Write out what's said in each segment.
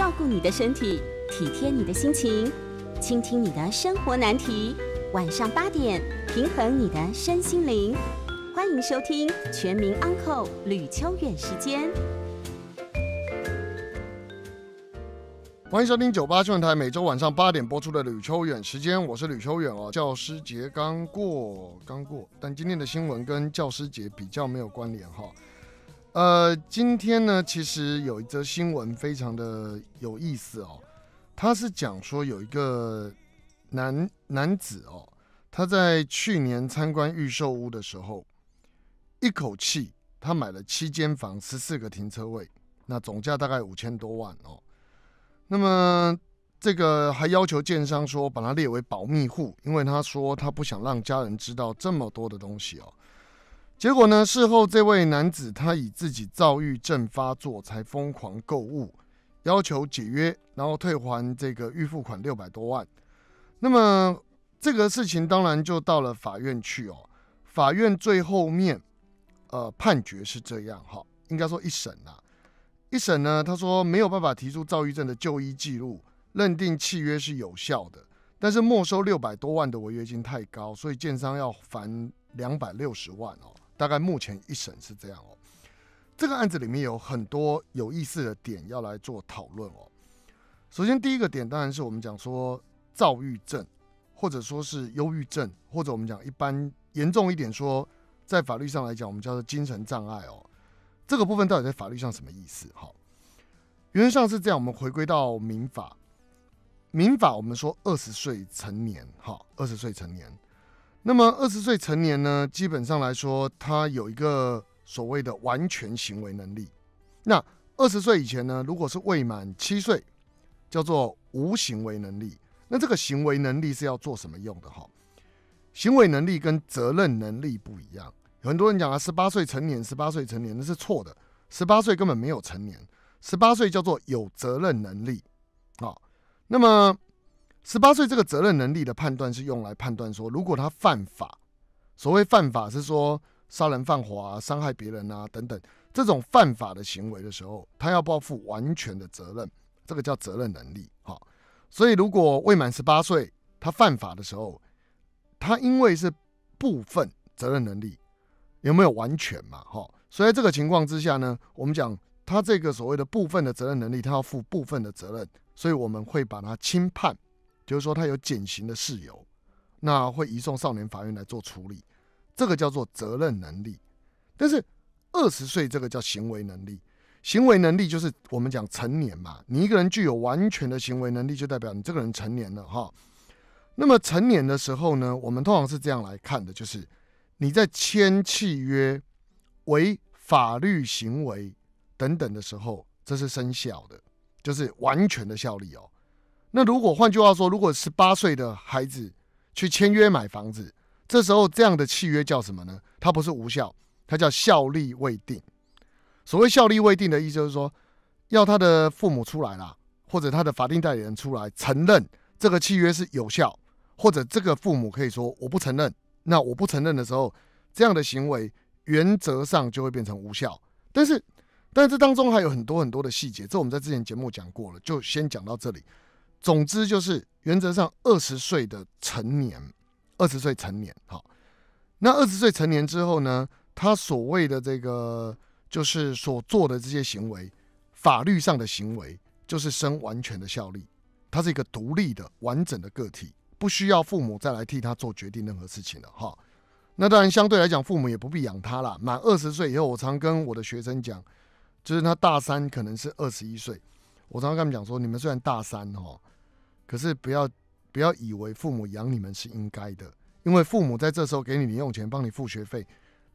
照顾你的身体，体贴你的心情，倾听你的生活难题。晚上八点，平衡你的身心灵。欢迎收听《全民安扣吕秋远时间。欢迎收听九八新闻台每周晚上八点播出的吕秋远时间，我是吕秋远哦。教师节刚过，刚过，但今天的新闻跟教师节比较没有关联哈。呃，今天呢，其实有一则新闻非常的有意思哦，他是讲说有一个男男子哦，他在去年参观预售屋的时候，一口气他买了七间房、十四个停车位，那总价大概五千多万哦。那么这个还要求建商说把它列为保密户，因为他说他不想让家人知道这么多的东西哦。结果呢？事后这位男子他以自己躁郁症发作才疯狂购物，要求解约，然后退还这个预付款六百多万。那么这个事情当然就到了法院去哦。法院最后面，呃，判决是这样哈，应该说一审呐，一审呢，他说没有办法提出躁郁症的就医记录，认定契约是有效的，但是没收六百多万的违约金太高，所以建商要还两百六十万哦。大概目前一审是这样哦，这个案子里面有很多有意思的点要来做讨论哦。首先第一个点当然是我们讲说躁郁症，或者说是忧郁症，或者我们讲一般严重一点说，在法律上来讲，我们叫做精神障碍哦。这个部分到底在法律上什么意思？好，原则上是这样。我们回归到民法，民法我们说二十岁成年，哈，二十岁成年。那么二十岁成年呢，基本上来说，他有一个所谓的完全行为能力。那二十岁以前呢，如果是未满七岁，叫做无行为能力。那这个行为能力是要做什么用的？哈，行为能力跟责任能力不一样。很多人讲啊，十八岁成年，十八岁成年，那是错的。十八岁根本没有成年，十八岁叫做有责任能力。啊，那么。十八岁这个责任能力的判断是用来判断说，如果他犯法，所谓犯法是说杀人放火、伤害别人啊等等这种犯法的行为的时候，他要不要负完全的责任？这个叫责任能力。哈，所以如果未满十八岁，他犯法的时候，他因为是部分责任能力，有没有完全嘛？哈，所以这个情况之下呢，我们讲他这个所谓的部分的责任能力，他要负部分的责任，所以我们会把他轻判。就是说他有减刑的事由，那会移送少年法院来做处理，这个叫做责任能力。但是二十岁这个叫行为能力，行为能力就是我们讲成年嘛。你一个人具有完全的行为能力，就代表你这个人成年了哈。那么成年的时候呢，我们通常是这样来看的，就是你在签契约、为法律行为等等的时候，这是生效的，就是完全的效力哦。那如果换句话说，如果十八岁的孩子去签约买房子，这时候这样的契约叫什么呢？它不是无效，它叫效力未定。所谓效力未定的意思就是说，要他的父母出来啦，或者他的法定代理人出来承认这个契约是有效，或者这个父母可以说我不承认。那我不承认的时候，这样的行为原则上就会变成无效。但是，但是这当中还有很多很多的细节，这我们在之前节目讲过了，就先讲到这里。总之就是，原则上二十岁的成年，二十岁成年，好，那二十岁成年之后呢，他所谓的这个就是所做的这些行为，法律上的行为，就是生完全的效力，他是一个独立的完整的个体，不需要父母再来替他做决定任何事情了，哈。那当然相对来讲，父母也不必养他了。满二十岁以后，我常跟我的学生讲，就是他大三可能是二十一岁，我常常跟他们讲说，你们虽然大三，哈。可是不要不要以为父母养你们是应该的，因为父母在这时候给你零用钱、帮你付学费，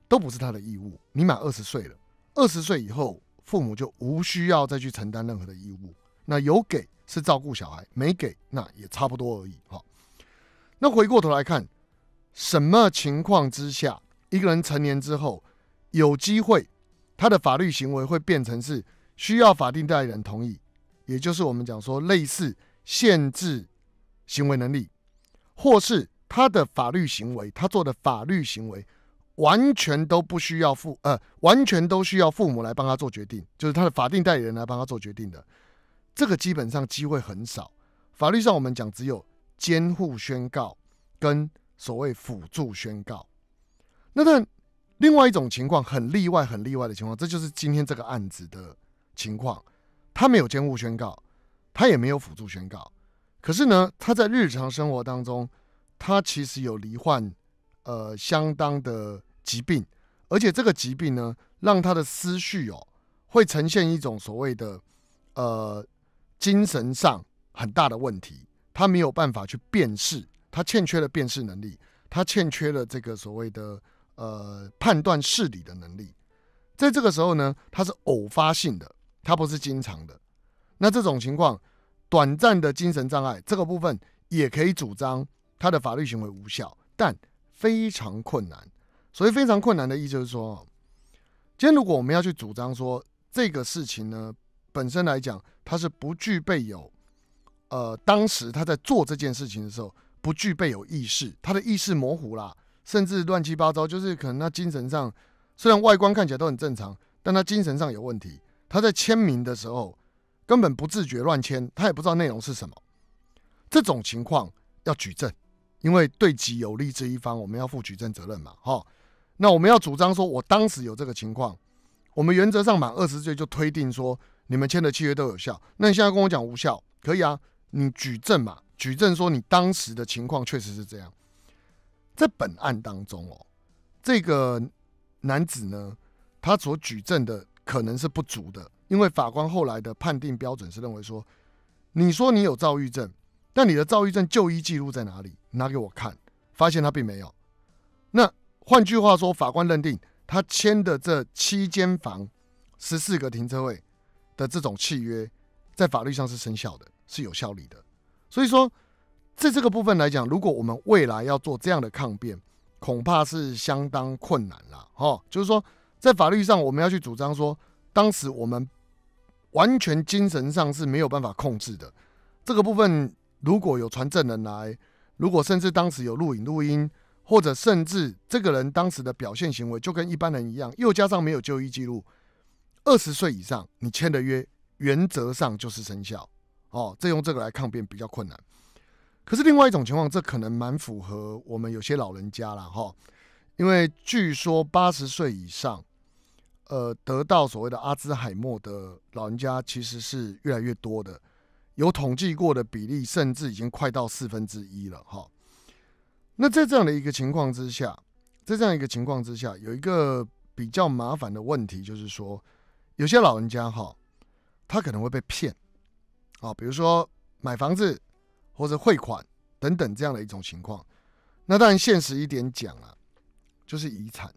都不是他的义务。你满二十岁了，二十岁以后，父母就无需要再去承担任何的义务。那有给是照顾小孩，没给那也差不多而已。好，那回过头来看，什么情况之下，一个人成年之后有机会，他的法律行为会变成是需要法定代理人同意，也就是我们讲说类似。限制行为能力，或是他的法律行为，他做的法律行为，完全都不需要父呃，完全都需要父母来帮他做决定，就是他的法定代理人来帮他做决定的。这个基本上机会很少。法律上我们讲只有监护宣告跟所谓辅助宣告。那但另外一种情况很例外、很例外的情况，这就是今天这个案子的情况，他没有监护宣告。他也没有辅助宣告，可是呢，他在日常生活当中，他其实有罹患，呃，相当的疾病，而且这个疾病呢，让他的思绪哦，会呈现一种所谓的，呃，精神上很大的问题，他没有办法去辨识，他欠缺了辨识能力，他欠缺了这个所谓的，呃，判断事理的能力，在这个时候呢，他是偶发性的，他不是经常的。那这种情况，短暂的精神障碍这个部分也可以主张他的法律行为无效，但非常困难。所以非常困难的意思就是说，今天如果我们要去主张说这个事情呢，本身来讲它是不具备有，呃，当时他在做这件事情的时候不具备有意识，他的意识模糊啦，甚至乱七八糟，就是可能他精神上虽然外观看起来都很正常，但他精神上有问题，他在签名的时候。根本不自觉乱签，他也不知道内容是什么。这种情况要举证，因为对己有利这一方，我们要负举证责任嘛，哈。那我们要主张说，我当时有这个情况。我们原则上满二十岁就推定说，你们签的契约都有效。那你现在跟我讲无效，可以啊，你举证嘛，举证说你当时的情况确实是这样。在本案当中哦，这个男子呢，他所举证的可能是不足的。因为法官后来的判定标准是认为说，你说你有躁郁症，但你的躁郁症就医记录在哪里？拿给我看。发现他并没有。那换句话说法官认定他签的这七间房、十四个停车位的这种契约，在法律上是生效的，是有效力的。所以说，在这个部分来讲，如果我们未来要做这样的抗辩，恐怕是相当困难了。哈，就是说，在法律上我们要去主张说，当时我们。完全精神上是没有办法控制的，这个部分如果有传证人来，如果甚至当时有录影录音，或者甚至这个人当时的表现行为就跟一般人一样，又加上没有就医记录，二十岁以上你签的约原则上就是生效哦。再用这个来抗辩比较困难。可是另外一种情况，这可能蛮符合我们有些老人家了哈，因为据说八十岁以上。呃，得到所谓的阿兹海默的老人家其实是越来越多的，有统计过的比例甚至已经快到四分之一了哈。那在这样的一个情况之下，在这样一个情况之下，有一个比较麻烦的问题就是说，有些老人家哈，他可能会被骗啊，比如说买房子或者汇款等等这样的一种情况。那当然现实一点讲啊，就是遗产。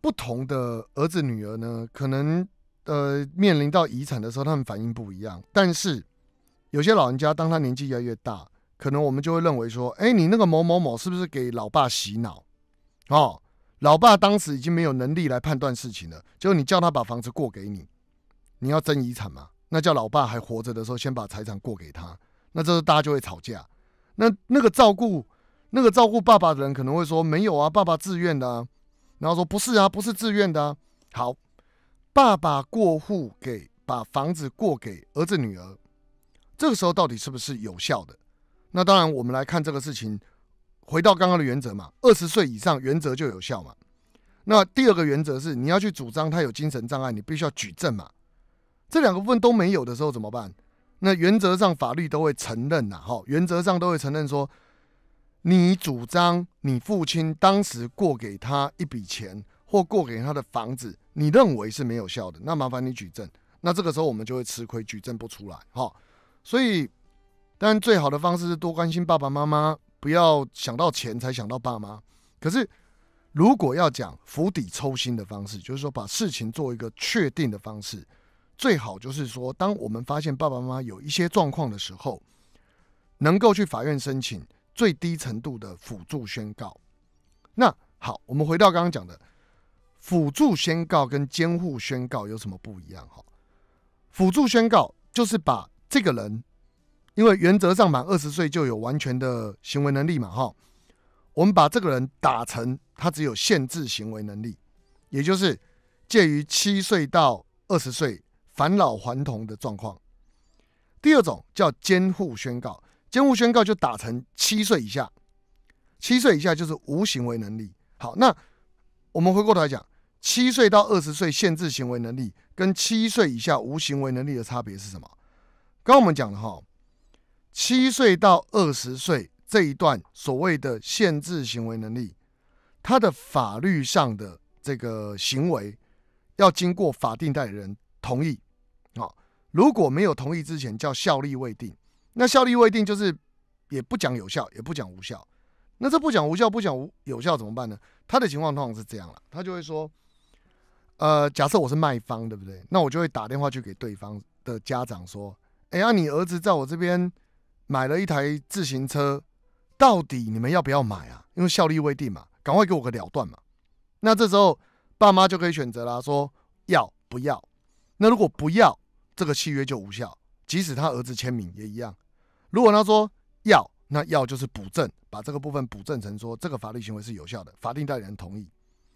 不同的儿子女儿呢，可能呃面临到遗产的时候，他们反应不一样。但是有些老人家，当他年纪越来越大，可能我们就会认为说，哎，你那个某某某是不是给老爸洗脑？哦，老爸当时已经没有能力来判断事情了，就你叫他把房子过给你，你要争遗产嘛？那叫老爸还活着的时候，先把财产过给他，那这时候大家就会吵架。那那个照顾那个照顾爸爸的人可能会说，没有啊，爸爸自愿的。然后说不是啊，不是自愿的啊。好，爸爸过户给把房子过给儿子女儿，这个时候到底是不是有效的？那当然，我们来看这个事情，回到刚刚的原则嘛，二十岁以上原则就有效嘛。那第二个原则是你要去主张他有精神障碍，你必须要举证嘛。这两个部分都没有的时候怎么办？那原则上法律都会承认呐，哈，原则上都会承认说。你主张你父亲当时过给他一笔钱或过给他的房子，你认为是没有效的，那麻烦你举证。那这个时候我们就会吃亏，举证不出来哈。所以，但最好的方式是多关心爸爸妈妈，不要想到钱才想到爸妈。可是，如果要讲釜底抽薪的方式，就是说把事情做一个确定的方式，最好就是说，当我们发现爸爸妈妈有一些状况的时候，能够去法院申请。最低程度的辅助宣告。那好，我们回到刚刚讲的辅助宣告跟监护宣告有什么不一样？哈，辅助宣告就是把这个人，因为原则上满二十岁就有完全的行为能力嘛，哈，我们把这个人打成他只有限制行为能力，也就是介于七岁到二十岁返老还童的状况。第二种叫监护宣告。监护宣告就打成七岁以下，七岁以下就是无行为能力。好，那我们回过头来讲，七岁到二十岁限制行为能力，跟七岁以下无行为能力的差别是什么？刚刚我们讲了哈，七岁到二十岁这一段所谓的限制行为能力，他的法律上的这个行为要经过法定代理人同意，啊，如果没有同意之前叫效力未定。那效力未定就是也不讲有效也不讲无效，那这不讲无效不讲无有效怎么办呢？他的情况通常是这样了，他就会说，呃，假设我是卖方，对不对？那我就会打电话去给对方的家长说，哎呀，你儿子在我这边买了一台自行车，到底你们要不要买啊？因为效力未定嘛，赶快给我个了断嘛。那这时候爸妈就可以选择啦，说要不要？那如果不要，这个契约就无效。即使他儿子签名也一样。如果他说要，那要就是补正，把这个部分补正成说这个法律行为是有效的。法定代理人同意。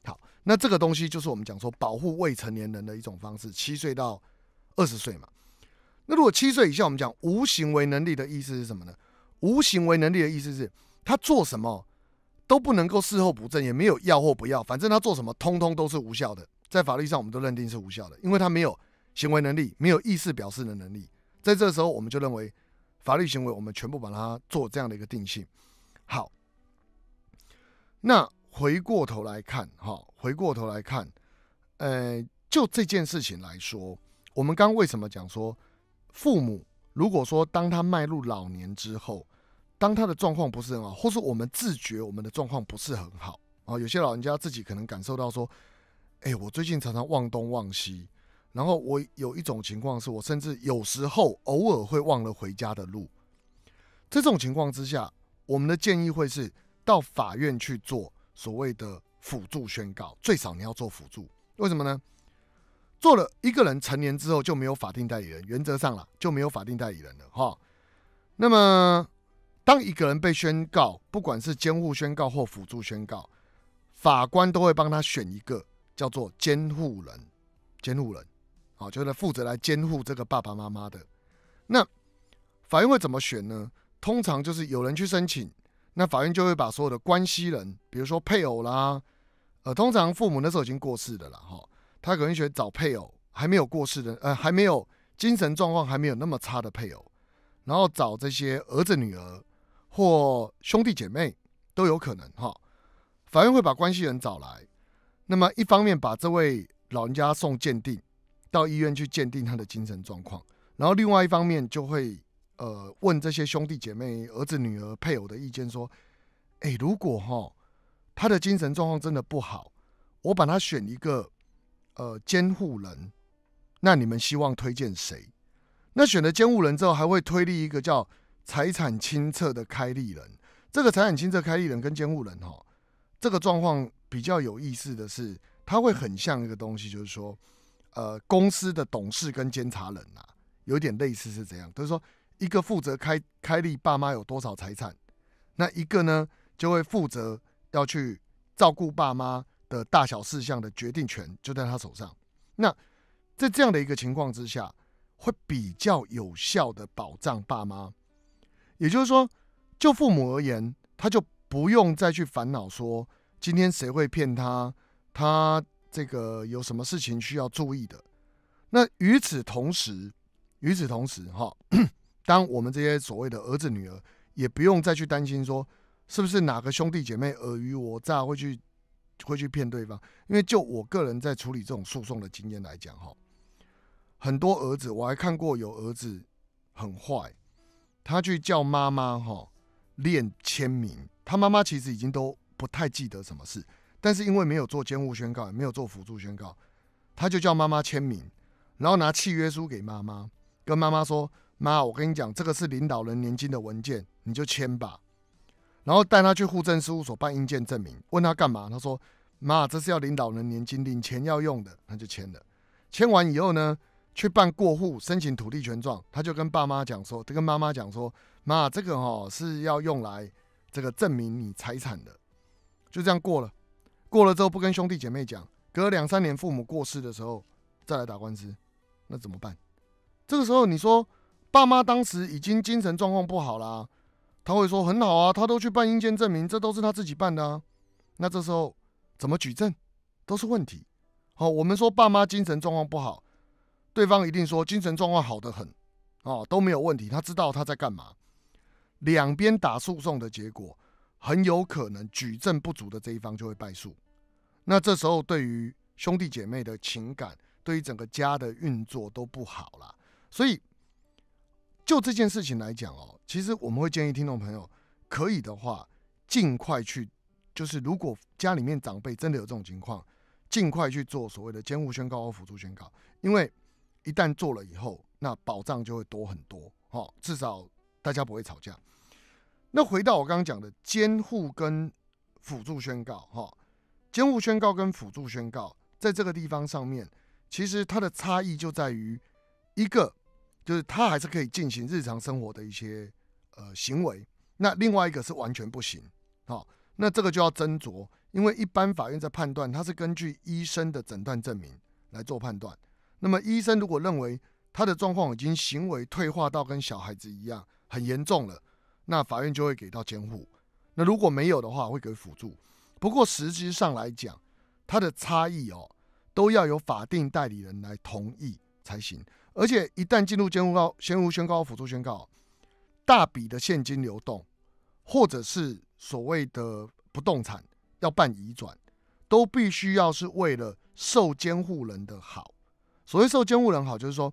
好，那这个东西就是我们讲说保护未成年人的一种方式，七岁到二十岁嘛。那如果七岁以下，我们讲无行为能力的意思是什么呢？无行为能力的意思是他做什么都不能够事后补正，也没有要或不要，反正他做什么通通都是无效的，在法律上我们都认定是无效的，因为他没有行为能力，没有意思表示的能力。在这时候，我们就认为，法律行为，我们全部把它做这样的一个定性。好，那回过头来看，哈，回过头来看，呃，就这件事情来说，我们刚为什么讲说，父母如果说当他迈入老年之后，当他的状况不是很好，或是我们自觉我们的状况不是很好啊，有些老人家自己可能感受到说，哎，我最近常常忘东忘西。然后我有一种情况是，我甚至有时候偶尔会忘了回家的路。这种情况之下，我们的建议会是到法院去做所谓的辅助宣告，最少你要做辅助。为什么呢？做了一个人成年之后就没有法定代理人，原则上了就没有法定代理人了哈。那么当一个人被宣告，不管是监护宣告或辅助宣告，法官都会帮他选一个叫做监护人，监护人。好，就是负责来监护这个爸爸妈妈的。那法院会怎么选呢？通常就是有人去申请，那法院就会把所有的关系人，比如说配偶啦，呃，通常父母那时候已经过世的了哈，他可能选找配偶还没有过世的，呃，还没有精神状况还没有那么差的配偶，然后找这些儿子、女儿或兄弟姐妹都有可能哈。法院会把关系人找来，那么一方面把这位老人家送鉴定。到医院去鉴定他的精神状况，然后另外一方面就会呃问这些兄弟姐妹、儿子、女儿、配偶的意见，说，哎，如果哈他的精神状况真的不好，我把他选一个呃监护人，那你们希望推荐谁？那选了监护人之后，还会推立一个叫财产清册的开立人。这个财产清册开立人跟监护人哈，这个状况比较有意思的是，他会很像一个东西，就是说。呃，公司的董事跟监察人啊，有点类似是怎样？就是说，一个负责开开立爸妈有多少财产，那一个呢，就会负责要去照顾爸妈的大小事项的决定权就在他手上。那在这样的一个情况之下，会比较有效的保障爸妈。也就是说，就父母而言，他就不用再去烦恼说今天谁会骗他，他。这个有什么事情需要注意的？那与此同时，与此同时，哈，当我们这些所谓的儿子女儿，也不用再去担心说，是不是哪个兄弟姐妹尔虞我诈会去，会去骗对方？因为就我个人在处理这种诉讼的经验来讲，哈，很多儿子，我还看过有儿子很坏，他去叫妈妈，哈，练签名，他妈妈其实已经都不太记得什么事。但是因为没有做监护宣告，也没有做辅助宣告，他就叫妈妈签名，然后拿契约书给妈妈，跟妈妈说：“妈，我跟你讲，这个是领导人年金的文件，你就签吧。”然后带他去户政事务所办印件证明，问他干嘛？他说：“妈，这是要领导人年金领钱要用的。”他就签了。签完以后呢，去办过户、申请土地权状，他就跟爸妈讲说，他跟妈妈讲说：“妈，这个哦是要用来这个证明你财产的。”就这样过了。过了之后不跟兄弟姐妹讲，隔两三年父母过世的时候再来打官司，那怎么办？这个时候你说爸妈当时已经精神状况不好啦，他会说很好啊，他都去办阴间证明，这都是他自己办的啊。那这时候怎么举证都是问题。哦，我们说爸妈精神状况不好，对方一定说精神状况好得很啊，都没有问题，他知道他在干嘛。两边打诉讼的结果，很有可能举证不足的这一方就会败诉。那这时候对于兄弟姐妹的情感，对于整个家的运作都不好了。所以就这件事情来讲哦，其实我们会建议听众朋友，可以的话尽快去，就是如果家里面长辈真的有这种情况，尽快去做所谓的监护宣告或辅助宣告，因为一旦做了以后，那保障就会多很多。哦，至少大家不会吵架。那回到我刚刚讲的监护跟辅助宣告，哈。监护宣告跟辅助宣告，在这个地方上面，其实它的差异就在于一个就是他还是可以进行日常生活的一些呃行为，那另外一个是完全不行。好，那这个就要斟酌，因为一般法院在判断，它是根据医生的诊断证明来做判断。那么医生如果认为他的状况已经行为退化到跟小孩子一样很严重了，那法院就会给到监护。那如果没有的话，会给辅助。不过，实质上来讲，它的差异哦，都要由法定代理人来同意才行。而且，一旦进入监护高、先户宣告、辅助宣告，大笔的现金流动，或者是所谓的不动产要办移转，都必须要是为了受监护人的好。所谓受监护人好，就是说，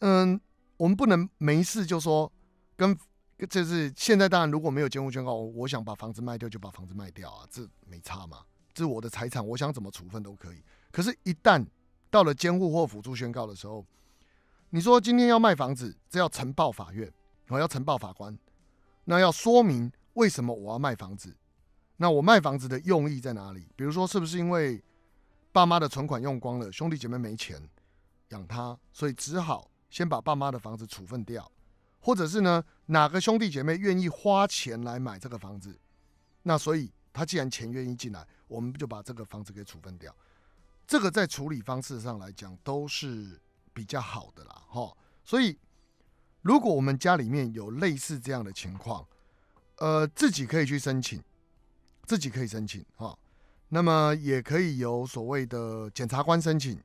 嗯，我们不能没事就说跟。这是现在当然如果没有监护宣告，我想把房子卖掉就把房子卖掉啊，这没差嘛，这是我的财产，我想怎么处分都可以。可是，一旦到了监护或辅助宣告的时候，你说今天要卖房子，这要呈报法院，我要呈报法官，那要说明为什么我要卖房子，那我卖房子的用意在哪里？比如说，是不是因为爸妈的存款用光了，兄弟姐妹没钱养他，所以只好先把爸妈的房子处分掉，或者是呢？哪个兄弟姐妹愿意花钱来买这个房子？那所以他既然钱愿意进来，我们就把这个房子给处分掉。这个在处理方式上来讲都是比较好的啦，哈。所以如果我们家里面有类似这样的情况，呃，自己可以去申请，自己可以申请，哈。那么也可以由所谓的检察官申请，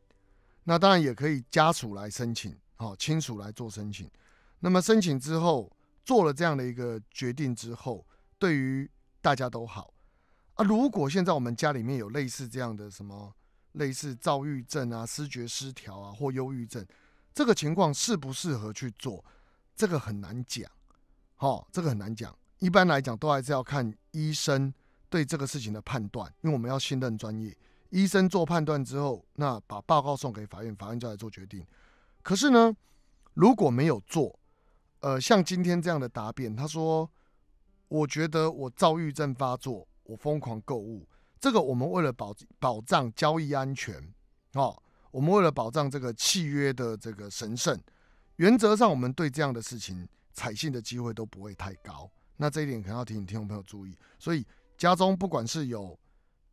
那当然也可以家属来申请，哈，亲属来做申请。那么申请之后。做了这样的一个决定之后，对于大家都好啊。如果现在我们家里面有类似这样的什么，类似躁郁症啊、失觉失调啊或忧郁症，这个情况适不适合去做，这个很难讲。好，这个很难讲。一般来讲，都还是要看医生对这个事情的判断，因为我们要信任专业医生做判断之后，那把报告送给法院，法院就来做决定。可是呢，如果没有做。呃，像今天这样的答辩，他说：“我觉得我躁郁症发作，我疯狂购物。”这个我们为了保保障交易安全，哦，我们为了保障这个契约的这个神圣，原则上我们对这样的事情采信的机会都不会太高。那这一点可能要提醒听众朋友注意。所以，家中不管是有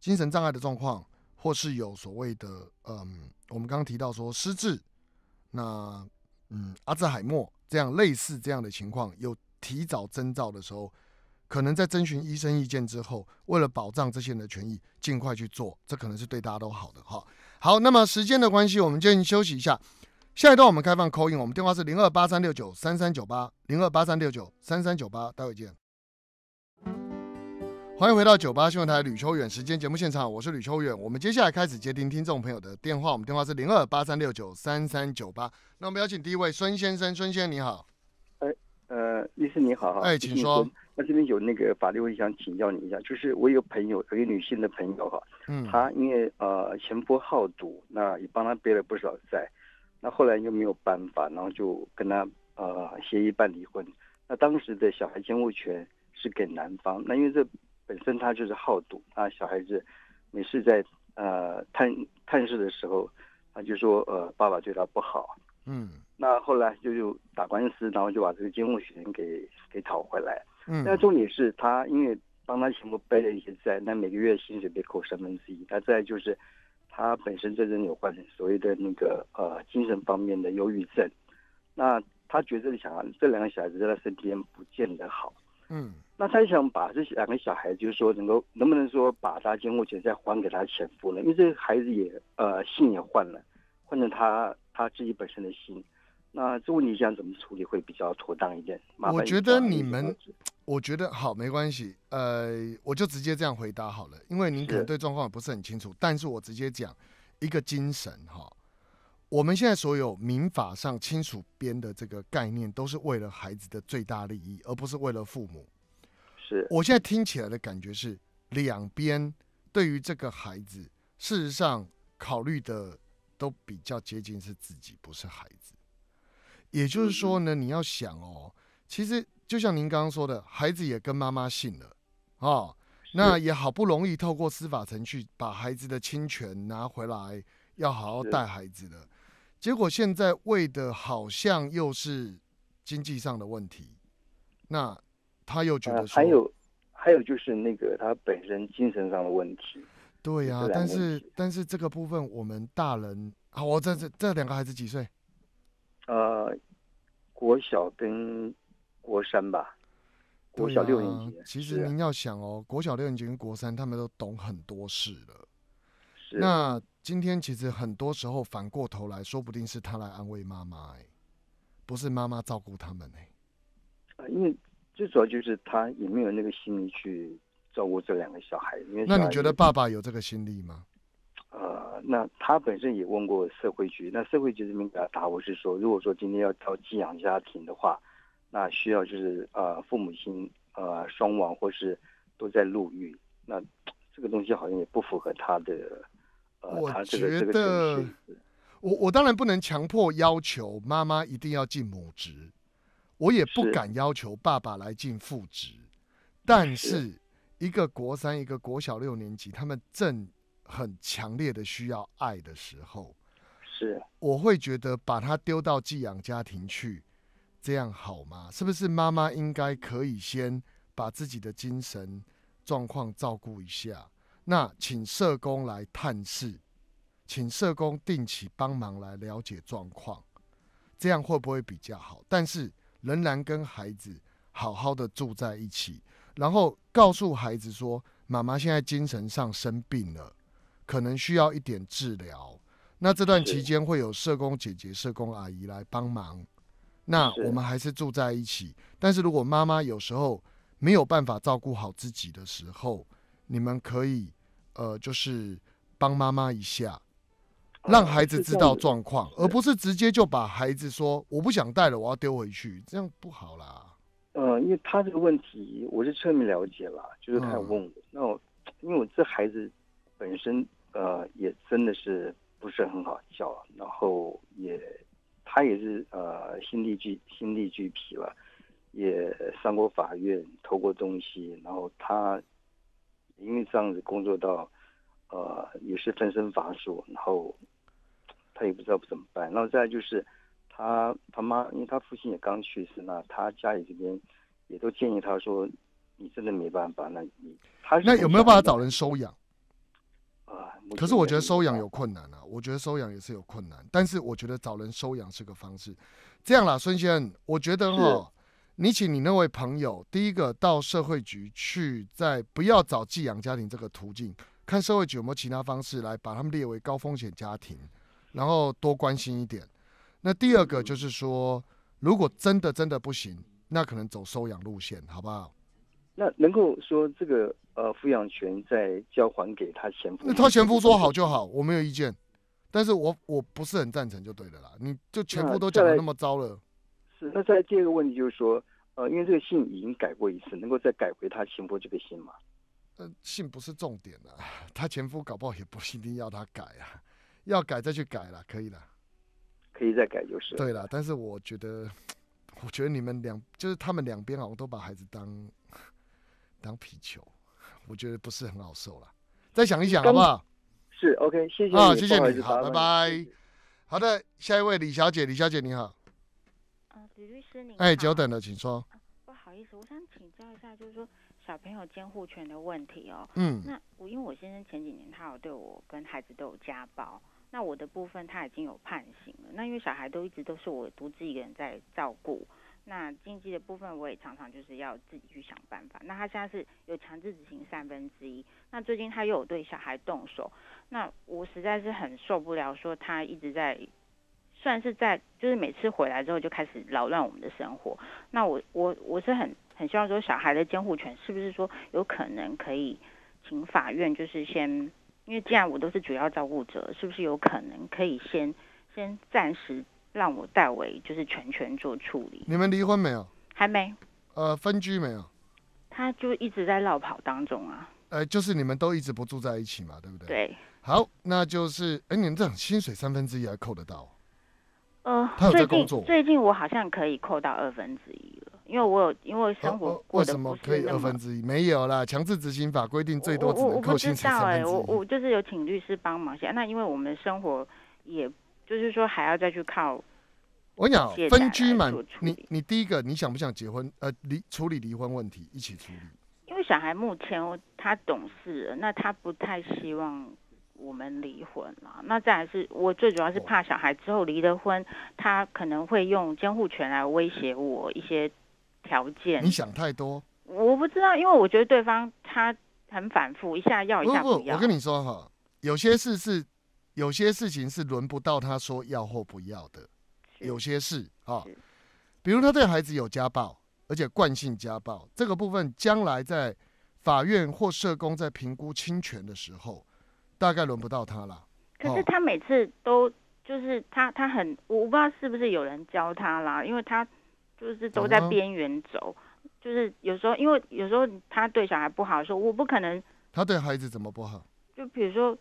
精神障碍的状况，或是有所谓的，嗯，我们刚刚提到说失智，那嗯，阿兹海默。这样类似这样的情况有提早征兆的时候，可能在征询医生意见之后，为了保障这些人的权益，尽快去做，这可能是对大家都好的哈。好，那么时间的关系，我们建议休息一下。下一段我们开放 i 音，我们电话是零二八三六九三三九八零二八三六九三三九八，待会见。欢迎回到九八新闻台吕秋远时间节目现场，我是吕秋远。我们接下来开始接听听众朋友的电话，我们电话是零二八三六九三三九八。那我们邀请第一位孙先生，孙先生你好，哎呃，律师你好，哎，请说。那这边有那个法律，题想请教你一下，就是我有个朋友，有一个女性的朋友哈，嗯，她因为呃前夫好赌，那也帮他背了不少债，那后来就没有办法，然后就跟他呃协议办离婚。那当时的小孩监护权是给男方，那因为这。本身他就是好赌啊，小孩子每次在呃探探视的时候，他就说呃爸爸对他不好，嗯，那后来就就打官司，然后就把这个监护权给给讨回来，嗯，那重点是他因为帮他全部背了一些债，那每个月薪水被扣三分之一，那再就是他本身真正有患所谓的那个呃精神方面的忧郁症，那他觉得你想啊这两个小孩子在他身边不见得好，嗯。那他想把这两个小孩，就是说能够能不能说把他监护权再还给他前夫呢？因为这个孩子也呃姓也换了，换成他他自己本身的心。那这问题想怎么处理会比较妥当一点？我觉得你们，我觉得好没关系。呃，我就直接这样回答好了，因为您可能对状况不是很清楚，但是我直接讲一个精神哈。我们现在所有民法上亲属编的这个概念，都是为了孩子的最大利益，而不是为了父母。是我现在听起来的感觉是，两边对于这个孩子，事实上考虑的都比较接近是自己，不是孩子。也就是说呢，你要想哦，其实就像您刚刚说的，孩子也跟妈妈姓了，哈，那也好不容易透过司法程序把孩子的亲权拿回来，要好好带孩子的，结果现在为的好像又是经济上的问题，那。他又觉得说，还有，还有就是那个他本身精神上的问题，对呀，但是但是这个部分我们大人，好，我这这这两个孩子几岁？呃，国小跟国三吧，国小六年级。其实您要想哦，国小六年级跟国三，他们都懂很多事了。是。那今天其实很多时候反过头来说，不定是他来安慰妈妈，哎，不是妈妈照顾他们，哎，啊，因为。最主要就是他也没有那个心力去照顾这两个小孩，因为那你觉得爸爸有这个心力吗？呃，那他本身也问过社会局，那社会局这边给他答复是说，如果说今天要招寄养家庭的话，那需要就是呃父母亲呃双亡或是都在入狱，那 这个东西好像也不符合他的呃他这个这个我我当然不能强迫要求妈妈一定要进母职。我也不敢要求爸爸来进副职，但是一个国三，一个国小六年级，他们正很强烈的需要爱的时候，是，我会觉得把他丢到寄养家庭去，这样好吗？是不是妈妈应该可以先把自己的精神状况照顾一下？那请社工来探视，请社工定期帮忙来了解状况，这样会不会比较好？但是。仍然跟孩子好好的住在一起，然后告诉孩子说，妈妈现在精神上生病了，可能需要一点治疗。那这段期间会有社工姐姐、社工阿姨来帮忙。那我们还是住在一起，但是如果妈妈有时候没有办法照顾好自己的时候，你们可以，呃，就是帮妈妈一下。让孩子知道状况，而不是直接就把孩子说我不想带了，我要丢回去，这样不好啦。嗯，因为他这个问题，我是侧面了解了，就是他问我，那我因为我这孩子本身呃也真的是不是很好教，然后也他也是呃心力俱心力俱疲了，也上过法院，偷过东西，然后他因为这样子工作到呃也是分身乏术，然后。他也不知道怎么办。然后再就是他他妈，因为他父亲也刚去世那他家里这边也都建议他说你真的没办法，那你那有没有办法找人收养啊？可是我觉得收养有困难啊，我觉得收养也是有困难。但是我觉得找人收养是个方式。这样啦，孙先生，我觉得哈，你请你那位朋友第一个到社会局去，在不要找寄养家庭这个途径，看社会局有没有其他方式来把他们列为高风险家庭。然后多关心一点，那第二个就是说，如果真的真的不行，那可能走收养路线，好不好？那能够说这个呃抚养权再交还给他前夫？那他前夫说好就好，我没有意见，但是我我不是很赞成就对的啦。你就全部都讲的那么糟了。是。那在第二个问题就是说，呃，因为这个信已经改过一次，能够再改回他前夫这个信吗？呃，信不是重点啊，他前夫搞不好也不一定要他改啊。要改再去改了，可以了，可以再改就是对了。但是我觉得，我觉得你们两就是他们两边好像都把孩子当 当皮球，我觉得不是很好受了。再想一想好不好？是 OK，谢谢啊，谢谢你，好，拜拜。好的，下一位李小姐，李小姐你好。李律师，您哎，久等了，请说。不好意思，我想请教一下，就是说小朋友监护权的问题哦。嗯，那我因为我先生前几年他有对我跟孩子都有家暴。那我的部分，他已经有判刑了。那因为小孩都一直都是我独自一个人在照顾，那经济的部分我也常常就是要自己去想办法。那他现在是有强制执行三分之一，那最近他又有对小孩动手，那我实在是很受不了，说他一直在，算是在，就是每次回来之后就开始扰乱我们的生活。那我我我是很很希望说，小孩的监护权是不是说有可能可以请法院就是先。因为既然我都是主要照顾者，是不是有可能可以先先暂时让我代为，就是全权做处理？你们离婚没有？还没。呃，分居没有？他就一直在绕跑当中啊。呃，就是你们都一直不住在一起嘛，对不对？对。好，那就是，哎，你们这种薪水三分之一还扣得到？呃，他有在工作。最近我好像可以扣到二分之一。因为我有，因为生活过得不么。可以二分之一没有啦，强制执行法规定最多只能扣清。我知道我我就是有请律师帮忙下。那因为我们生活，也就是说还要再去靠。我跟你讲，分居满，你你第一个你想不想结婚？呃，离处理离婚问题一起处理。因为小孩目前他懂事了，那他不太希望我们离婚啦。那再还是我最主要是怕小孩之后离了婚，他可能会用监护权来威胁我一些。条件？你想太多。我不知道，因为我觉得对方他很反复，一下要一下不要。我跟你说哈，有些事是有些事情是轮不到他说要或不要的。有些事啊，比如他对孩子有家暴，而且惯性家暴，这个部分将来在法院或社工在评估侵权的时候，大概轮不到他了。可是他每次都就是他他很我不知道是不是有人教他啦，因为他。就是都在边缘走，就是有时候，因为有时候他对小孩不好，的时候，我不可能。他对孩子怎么不好？就比如说，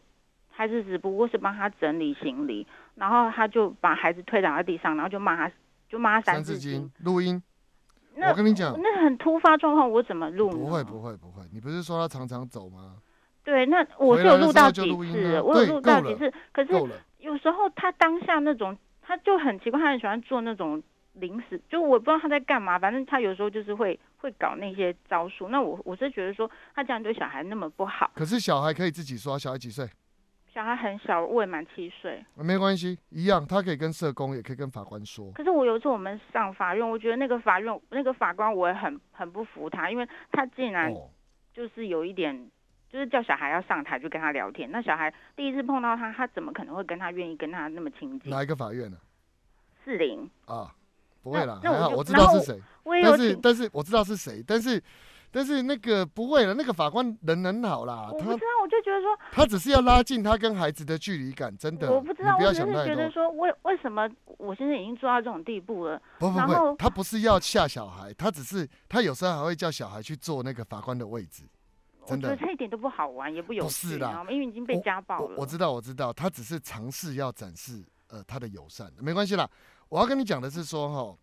孩子只不过是帮他整理行李，然后他就把孩子推倒在地上，然后就骂他，就骂《三字经》录音。那我跟你讲，那很突发状况，我怎么录？不会，不会，不会。你不是说他常常走吗？对，那我有录到几次，我有录到几次，可是有时候他当下那种，他就很奇怪，他很喜欢做那种。临时就我不知道他在干嘛，反正他有时候就是会会搞那些招数。那我我是觉得说他这样对小孩那么不好。可是小孩可以自己说，小孩几岁？小孩很小，未满七岁。没关系，一样，他可以跟社工，也可以跟法官说。可是我有一次我们上法院，我觉得那个法院那个法官我也很很不服他，因为他竟然就是有一点，就是叫小孩要上台去跟他聊天。那小孩第一次碰到他，他怎么可能会跟他愿意跟他那么亲近？哪一个法院呢？四零啊。不会了，好我知道是谁，但是但是我知道是谁，但是但是那个不会了，那个法官人很好啦。我知道，我就觉得说，他只是要拉近他跟孩子的距离感，真的。我不知道，我就是觉得说，为为什么我现在已经做到这种地步了？不不不，他不是要吓小孩，他只是他有时候还会叫小孩去坐那个法官的位置。我觉得一点都不好玩，也不有善、不是的，因为已经被家暴了。我知道，我知道，他只是尝试要展示呃他的友善，没关系啦。我要跟你讲的是说，哈，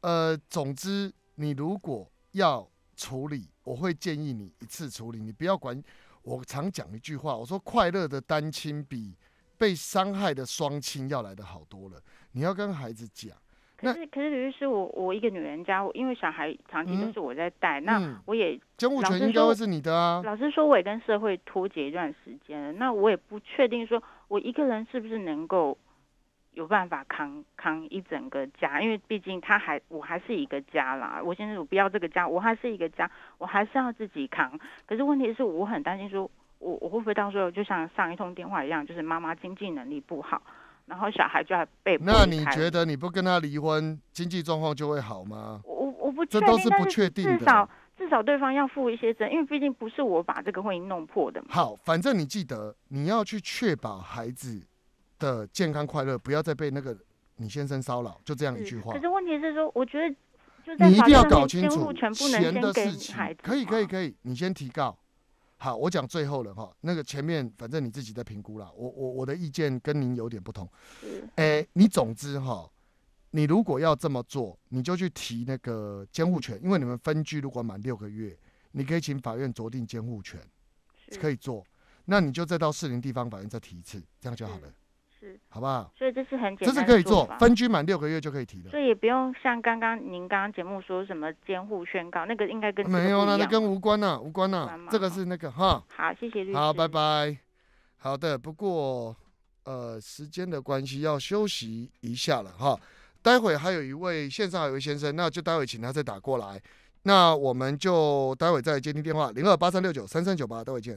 呃，总之，你如果要处理，我会建议你一次处理，你不要管。我常讲一句话，我说快乐的单亲比被伤害的双亲要来的好多了。你要跟孩子讲。可是，可是，律师，我我一个女人家，因为小孩长期都是我在带，那我也监护权应该会是你的啊。老实说，我也跟社会脱节一段时间了，那我也不确定说我一个人是不是能够。有办法扛扛一整个家，因为毕竟他还我还是一个家啦。我现在我不要这个家，我还是一个家，我还是要自己扛。可是问题是，我很担心说，我我会不会到时候就像上一通电话一样，就是妈妈经济能力不好，然后小孩就要被……那你觉得你不跟他离婚，经济状况就会好吗？我我不，这都是不确定的。至少至少对方要付一些责，因为毕竟不是我把这个婚姻弄破的嘛。好，反正你记得你要去确保孩子。的健康快乐，不要再被那个你先生骚扰，就这样一句话。可是问题是说，我觉得就在你一定要搞清楚钱的事情。可以可以可以，你先提告。好，我讲最后了哈。那个前面反正你自己在评估了，我我我的意见跟您有点不同。哎，你总之哈，你如果要这么做，你就去提那个监护权，因为你们分居，如果满六个月，你可以请法院酌定监护权，可以做。那你就再到士林地方法院再提一次，这样就好了。好不好？所以这是很简，这是可以做，分居满六个月就可以提了。所以也不用像刚刚您刚刚节目说什么监护宣告，那个应该跟没有啦，那跟无关啦，无关啦，这个是那个哈。好，谢谢律师。好，拜拜。好的，不过呃时间的关系要休息一下了哈。待会还有一位线上有一位先生，那就待会请他再打过来。那我们就待会再接听电话零二八三六九三三九八，待会见。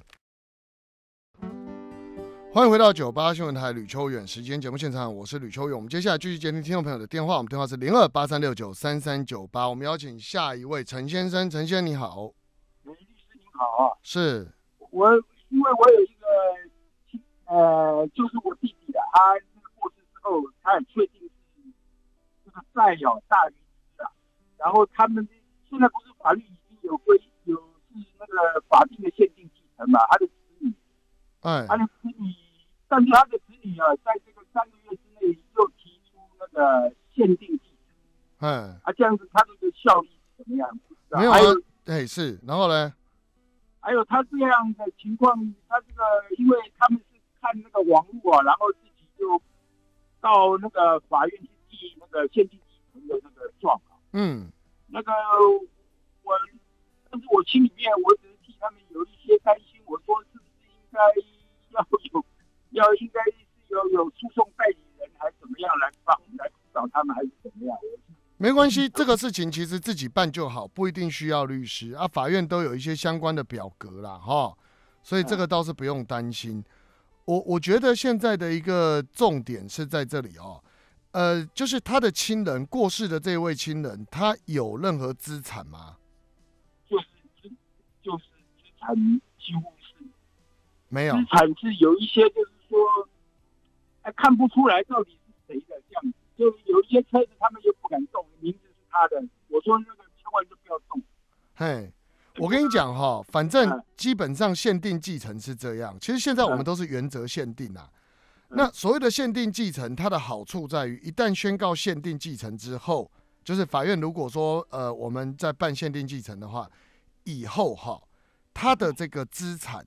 欢迎回到九八新闻台，吕秋远。时间节目现场，我是吕秋远。我们接下来继续接听听众朋友的电话。我们电话是零二八三六九三三九八。我们邀请下一位陈先生，陈先生你好，律师你好啊，是我，因为我有一个呃，就是我弟弟的，他过世之后，他很确定自己就是赡有大于的，然后他们现在不是法律已经有规有是那个法定的限定继承嘛，他的子女，哎，他的子女。但是他的子女啊，在这个三个月之内又提出那个限定继承，嗯，啊，这样子他这个效力是怎么样？没有啊，对，是。然后呢？还有他这样的情况，他这个，因为他们是看那个网络啊，然后自己就到那个法院去递那个限定继承的那个状啊。嗯。那个我，但是我心里面，我只是替他们有一些担心。我说，是不是应该要有？要应该有有诉讼代理人还是怎么样来帮来找他们还是怎么样？没关系，这个事情其实自己办就好，不一定需要律师啊。法院都有一些相关的表格啦，哈，所以这个倒是不用担心。我我觉得现在的一个重点是在这里哦，呃，就是他的亲人过世的这位亲人，他有任何资产吗？就是就是资产几乎是没有，资产是有一些就是。说，看不出来到底是谁的，这样就有一些车子，他们又不敢动，名字是他的。我说那个千万就不要动。嘿，我跟你讲哈，反正基本上限定继承是这样。其实现在我们都是原则限定啊。那所谓的限定继承，它的好处在于，一旦宣告限定继承之后，就是法院如果说呃我们在办限定继承的话，以后哈，他的这个资产。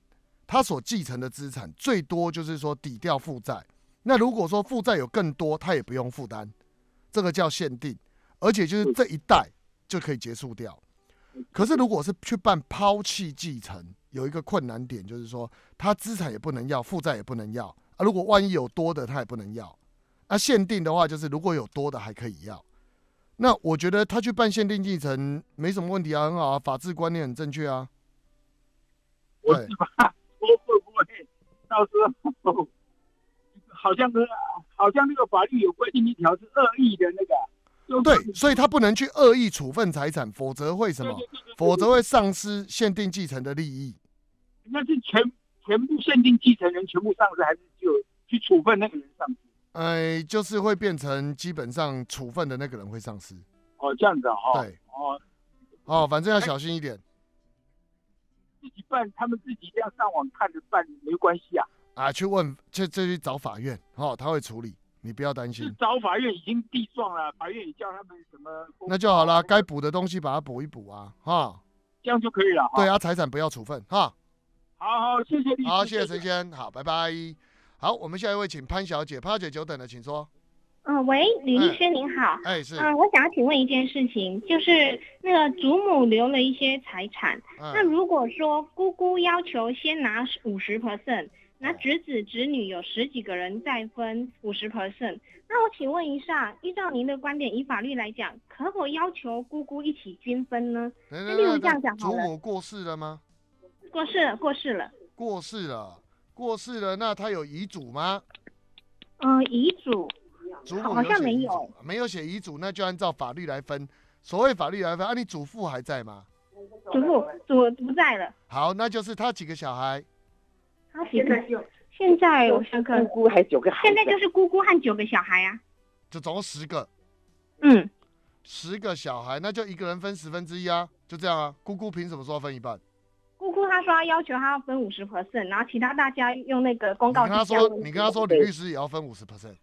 他所继承的资产最多就是说抵掉负债，那如果说负债有更多，他也不用负担，这个叫限定，而且就是这一代就可以结束掉。可是如果是去办抛弃继承，有一个困难点就是说，他资产也不能要，负债也不能要啊。如果万一有多的，他也不能要。啊，限定的话就是如果有多的还可以要。那我觉得他去办限定继承没什么问题啊，很好啊，法治观念很正确啊。对。到时候 好像是好像那个法律有规定一条是恶意的那个，对，所以他不能去恶意处分财产，否则会什么？否则会丧失限定继承的利益。那是全全部限定继承人全部丧失，还是就去处分那个人丧失？哎，就是会变成基本上处分的那个人会丧失。哦，这样子啊，对，哦哦，反正要小心一点。自己办，他们自己这样上网看着办没关系啊。啊，去问，去，去找法院，哦，他会处理，你不要担心。是找法院已经地状了，法院也叫他们什么？那就好了，该补的东西把它补一补啊，哈，这样就可以了。对，啊，财产不要处分，哈。好，好，谢谢你。好，谢谢陈先生，好，拜拜。好，我们下一位请潘小姐，潘小姐久等了，请说。嗯，喂，李律师您好。哎，是。嗯，我想要请问一件事情，就是那个祖母留了一些财产。嗯。那如果说姑姑要求先拿五十 percent，那侄子侄女有十几个人再分五十 percent，那我请问一下，依照您的观点以法律来讲，可否要求姑姑一起均分呢？例如这讲好了。祖母过世了吗？过世了，过世了。过世了，过世了。那他有遗嘱吗？嗯，遗嘱。好像没有，没有写遗嘱，那就按照法律来分。所谓法律来分，那你祖父还在吗？祖父祖不在了。好，那就是他几个小孩，他几个就现在我想看，姑姑还有九个，现在就是姑姑和九个小孩啊，就总共十个。嗯，十个小孩，那就一个人分十分之一啊，就这样啊。姑姑凭什么说分一半？姑姑她说她要求她要分五十 percent，然后其他大家用那个公告。跟他说你跟她说李律师也要分五十 percent。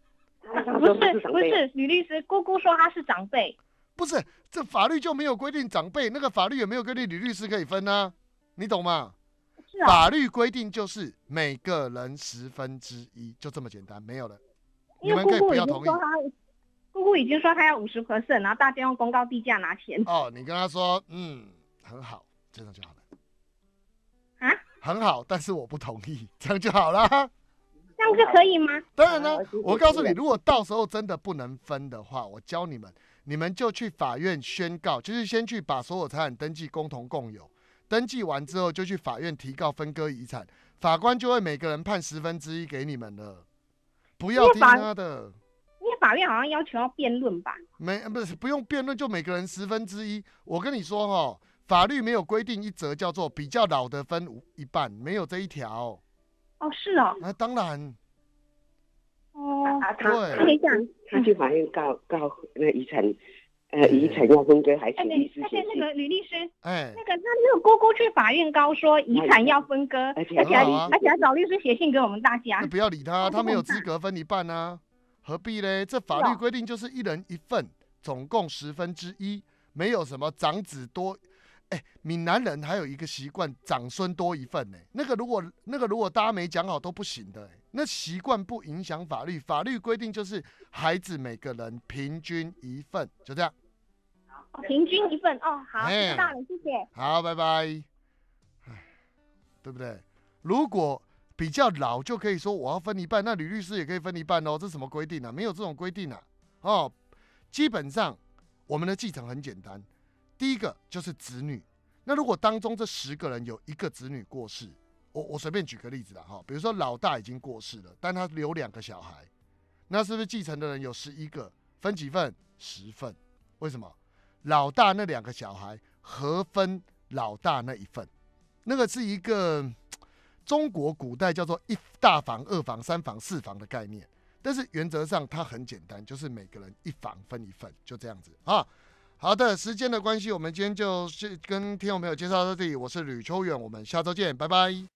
不是不是女律师，姑姑说她是长辈，不是这法律就没有规定长辈那个法律也没有规定女律师可以分呢？你懂吗？啊，法律规定就是每个人十分之一，就这么简单，没有了。因为姑姑已经说姑姑已经说她要五十合适，然后大家用公告地价拿钱。哦，你跟她说，嗯，很好，这样就好了。啊？很好，但是我不同意，这样就好了。不是可以吗？当然啦，我告诉你，如果到时候真的不能分的话，我教你们，你们就去法院宣告，就是先去把所有财产登记共同共有，登记完之后就去法院提告分割遗产，法官就会每个人判十分之一给你们了。不要听他的，因为法院好像要求要辩论吧？没，不是不用辩论，就每个人十分之一。我跟你说哈，法律没有规定一则叫做比较老的分一半，没有这一条。哦，是哦，那当然。哦，对，他他去法院告告那遗产，呃，遗产要分割还是那个律师哎，那个，那那个姑姑去法院告说遗产要分割，而且而且还找律师写信给我们大家。那不要理他，他没有资格分一半啊，何必嘞？这法律规定就是一人一份，总共十分之一，没有什么长子多。哎，闽南人还有一个习惯，长孙多一份呢。那个如果那个如果大家没讲好都不行的。那习惯不影响法律，法律规定就是孩子每个人平均一份，就这样。哦，平均一份哦，好知道了，谢谢。好，拜拜。哎，对不对？如果比较老就可以说我要分一半，那吕律师也可以分一半哦。这什么规定啊？没有这种规定啊。哦，基本上我们的继承很简单。第一个就是子女，那如果当中这十个人有一个子女过世，我我随便举个例子了哈，比如说老大已经过世了，但他留两个小孩，那是不是继承的人有十一个，分几份？十份，为什么？老大那两个小孩合分老大那一份，那个是一个中国古代叫做一大房、二房、三房、四房的概念，但是原则上它很简单，就是每个人一房分一份，就这样子啊。好的，时间的关系，我们今天就是跟听众朋友介绍到这里。我是吕秋远，我们下周见，拜拜。